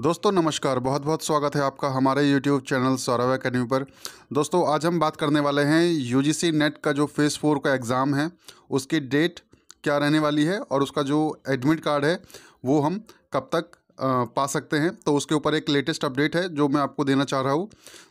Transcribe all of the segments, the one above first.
दोस्तों नमस्कार बहुत बहुत स्वागत है आपका हमारे YouTube चैनल सौरव अकेडमी पर दोस्तों आज हम बात करने वाले हैं यू सी नेट का जो फेज़ फोर का एग्ज़ाम है उसकी डेट क्या रहने वाली है और उसका जो एडमिट कार्ड है वो हम कब तक पा सकते हैं तो उसके ऊपर एक लेटेस्ट अपडेट है जो मैं आपको देना चाह रहा हूँ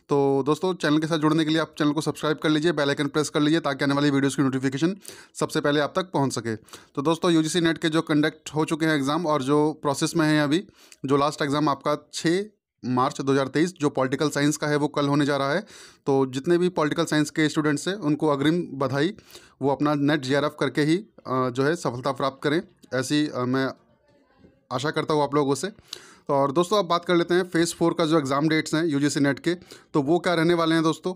तो दोस्तों चैनल के साथ जुड़ने के लिए आप चैनल को सब्सक्राइब कर लीजिए बेल आइकन प्रेस कर लीजिए ताकि आने वाली वीडियोस की नोटिफिकेशन सबसे पहले आप तक पहुंच सके तो दोस्तों यूजीसी नेट के जो कंडक्ट हो चुके हैं एग्ज़ाम और जो प्रोसेस में हैं अभी जो लास्ट एग्ज़ाम आपका छः मार्च 2023 जो पॉलिटिकल साइंस का है वो कल होने जा रहा है तो जितने भी पॉलिटिकल साइंस के स्टूडेंट्स हैं उनको अग्रिम बधाई वो अपना नेट जे करके ही जो है सफलता प्राप्त करें ऐसी मैं आशा करता हूँ आप लोगों से तो और दोस्तों आप बात कर लेते हैं फेज़ फोर का जो एग्ज़ाम डेट्स हैं यूजीसी नेट के तो वो क्या रहने वाले हैं दोस्तों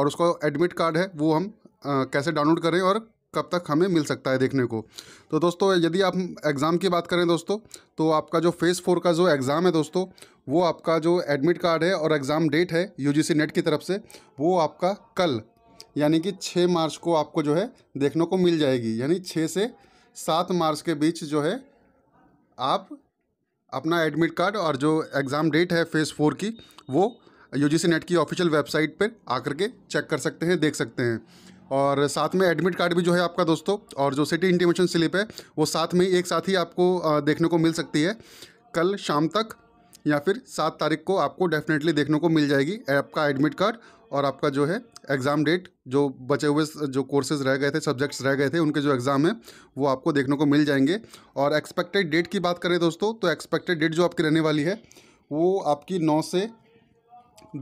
और उसका एडमिट कार्ड है वो हम आ, कैसे डाउनलोड करें और कब तक हमें मिल सकता है देखने को तो दोस्तों यदि आप एग्ज़ाम की बात करें दोस्तों तो आपका जो फेज़ फोर का जो एग्ज़ाम है दोस्तों वो आपका जो एडमिट कार्ड है और एग्ज़ाम डेट है यू नेट की तरफ से वो आपका कल यानी कि छः मार्च को आपको जो है देखने को मिल जाएगी यानी छः से सात मार्च के बीच जो है आप अपना एडमिट कार्ड और जो एग्ज़ाम डेट है फेज़ फोर की वो यूजीसी नेट की ऑफिशियल वेबसाइट पर आकर के चेक कर सकते हैं देख सकते हैं और साथ में एडमिट कार्ड भी जो है आपका दोस्तों और जो सिटी इंटीमेशन स्लिप है वो साथ में एक साथ ही आपको देखने को मिल सकती है कल शाम तक या फिर सात तारीख को आपको डेफिनेटली देखने को मिल जाएगी आपका एडमिट कार्ड और आपका जो है एग्ज़ाम डेट जो बचे हुए जो कोर्सेज रह गए थे सब्जेक्ट्स रह गए थे उनके जो एग्ज़ाम हैं वो आपको देखने को मिल जाएंगे और एक्सपेक्टेड डेट की बात करें दोस्तों तो एक्सपेक्टेड डेट जो आपकी रहने वाली है वो आपकी नौ से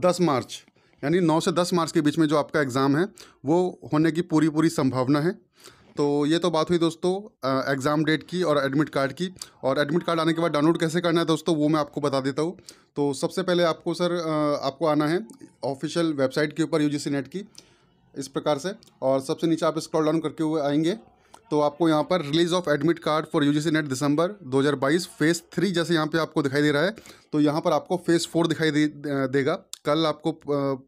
दस मार्च यानी नौ से दस मार्च के बीच में जो आपका एग्ज़ाम है वो होने की पूरी पूरी संभावना है तो ये तो बात हुई दोस्तों एग्ज़ाम डेट की और एडमिट कार्ड की और एडमिट कार्ड आने के बाद डाउनलोड कैसे करना है दोस्तों वो मैं आपको बता देता हूँ तो सबसे पहले आपको सर आपको आना है ऑफिशियल वेबसाइट के ऊपर यू नेट की इस प्रकार से और सबसे नीचे आप स्क्रॉल डाउन करके हुए आएंगे तो आपको यहाँ पर release of admit card for UGC NET दिसंबर दो फेज़ थ्री जैसे यहाँ पर आपको दिखाई दे रहा है तो यहाँ पर आपको फेज़ फोर दिखाई दे, देगा कल आपको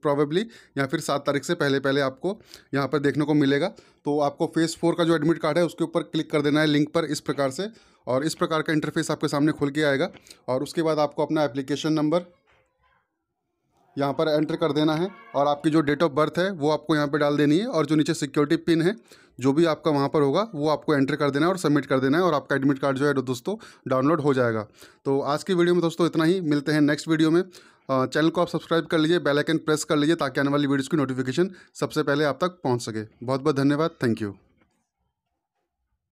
प्रॉबेबली या फिर सात तारीख से पहले पहले आपको यहाँ पर देखने को मिलेगा तो आपको फेस फोर का जो एडमिट कार्ड है उसके ऊपर क्लिक कर देना है लिंक पर इस प्रकार से और इस प्रकार का इंटरफेस आपके सामने खुल के आएगा और उसके बाद आपको अपना एप्लीकेशन नंबर यहाँ पर एंटर कर देना है और आपकी जो डेट ऑफ बर्थ है वो आपको यहाँ पे डाल देनी है और जो नीचे सिक्योरिटी पिन है जो भी आपका वहाँ पर होगा वो आपको एंटर कर देना है और सबमिट कर देना है और आपका एडमिट कार्ड जो है दोस्तों डाउनलोड हो जाएगा तो आज की वीडियो में दोस्तों इतना ही मिलते हैं नेक्स्ट वीडियो में चैनल को आप सब्सक्राइब कर लीजिए बेलाइकन प्रेस कर लीजिए ताकि आने वाली वीडियोज़ की नोटिफिकेशन सबसे पहले आप तक पहुँच सके बहुत बहुत धन्यवाद थैंक यू